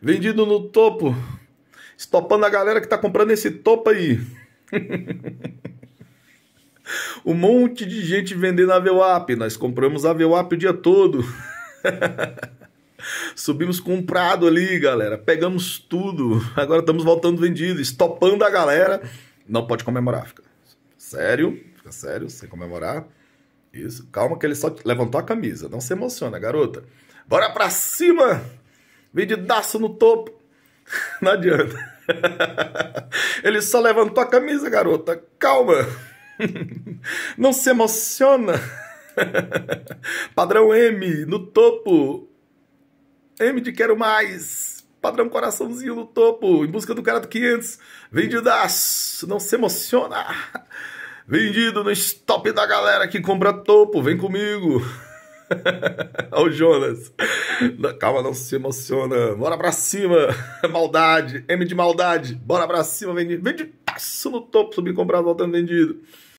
Vendido no topo. Estopando a galera que está comprando esse topo aí. um monte de gente vendendo a VWAP. Nós compramos a VWAP o dia todo. Subimos comprado ali, galera. Pegamos tudo. Agora estamos voltando vendido, estopando a galera. Não pode comemorar, fica sério, fica sério, sem comemorar. Isso, calma que ele só levantou a camisa. Não se emociona, garota. Bora pra cima! Vendidaço no topo. Não adianta. Ele só levantou a camisa, garota. Calma. Não se emociona. Padrão M no topo. M de quero mais. Padrão coraçãozinho no topo. Em busca do cara do 500. Vendidaço. Não se emociona. Vendido no stop da galera que compra topo. Vem comigo. Olha o Jonas. Calma, não se emociona. Bora pra cima. Maldade. M de maldade. Bora pra cima, vendido. Vende passo no topo, subir comprado, voltando vendido.